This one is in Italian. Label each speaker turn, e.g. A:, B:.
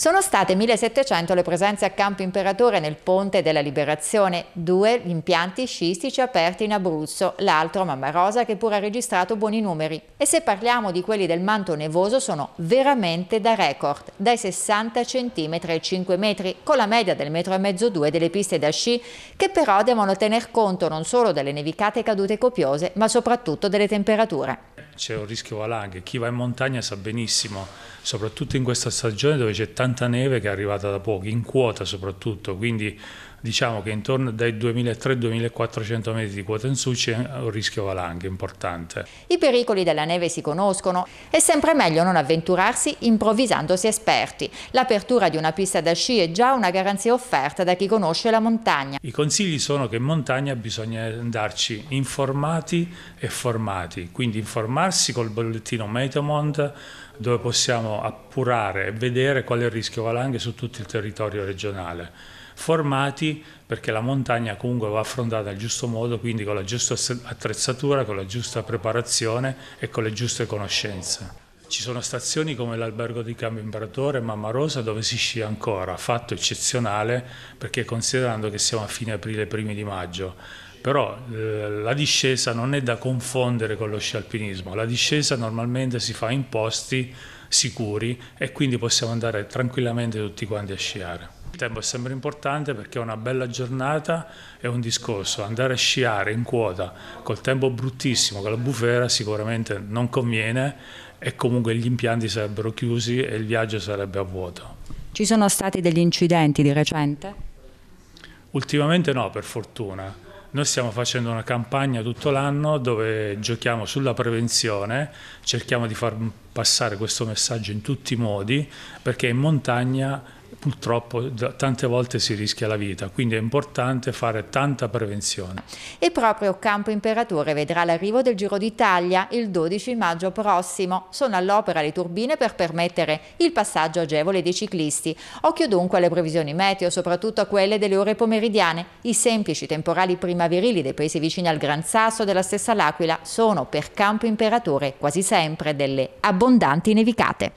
A: Sono state 1700 le presenze a Campo Imperatore nel Ponte della Liberazione, due gli impianti scistici aperti in Abruzzo, l'altro Mamma Rosa che pure ha registrato buoni numeri. E se parliamo di quelli del manto nevoso sono veramente da record, dai 60 cm ai 5 metri, con la media del metro e mezzo due delle piste da sci, che però devono tener conto non solo delle nevicate cadute copiose, ma soprattutto delle temperature
B: c'è un rischio valanghe. Chi va in montagna sa benissimo, soprattutto in questa stagione dove c'è tanto tanta neve che è arrivata da poco, in quota soprattutto, quindi diciamo che intorno dai 2.300-2.400 metri di quota in su c'è un rischio valanghe importante.
A: I pericoli della neve si conoscono, è sempre meglio non avventurarsi improvvisandosi esperti. L'apertura di una pista da sci è già una garanzia offerta da chi conosce la montagna.
B: I consigli sono che in montagna bisogna andarci informati e formati, quindi informarsi col bollettino Metamont dove possiamo appurare e vedere qual è il rischio rischio valanghe su tutto il territorio regionale, formati perché la montagna comunque va affrontata al giusto modo, quindi con la giusta attrezzatura, con la giusta preparazione e con le giuste conoscenze. Ci sono stazioni come l'albergo di Cambio Imperatore Mamma Rosa dove si scia ancora, fatto eccezionale perché considerando che siamo a fine aprile, primi di maggio, però eh, la discesa non è da confondere con lo sci alpinismo, la discesa normalmente si fa in posti sicuri e quindi possiamo andare tranquillamente tutti quanti a sciare. Il tempo è sempre importante perché è una bella giornata è un discorso. Andare a sciare in quota col tempo bruttissimo, con la bufera, sicuramente non conviene e comunque gli impianti sarebbero chiusi e il viaggio sarebbe a vuoto.
A: Ci sono stati degli incidenti di recente?
B: Ultimamente no, per fortuna noi stiamo facendo una campagna tutto l'anno dove giochiamo sulla prevenzione, cerchiamo di far passare questo messaggio in tutti i modi, perché in montagna purtroppo tante volte si rischia la vita, quindi è importante fare tanta prevenzione.
A: E proprio Campo Imperatore vedrà l'arrivo del Giro d'Italia il 12 maggio prossimo. Sono all'opera le turbine per permettere il passaggio agevole dei ciclisti. Occhio dunque alle previsioni meteo, soprattutto a quelle delle ore pomeridiane. I semplici temporali primaverili dei paesi vicini al Gran Sasso della stessa L'Aquila sono per Campo Imperatore quasi sempre delle abbondanti nevicate.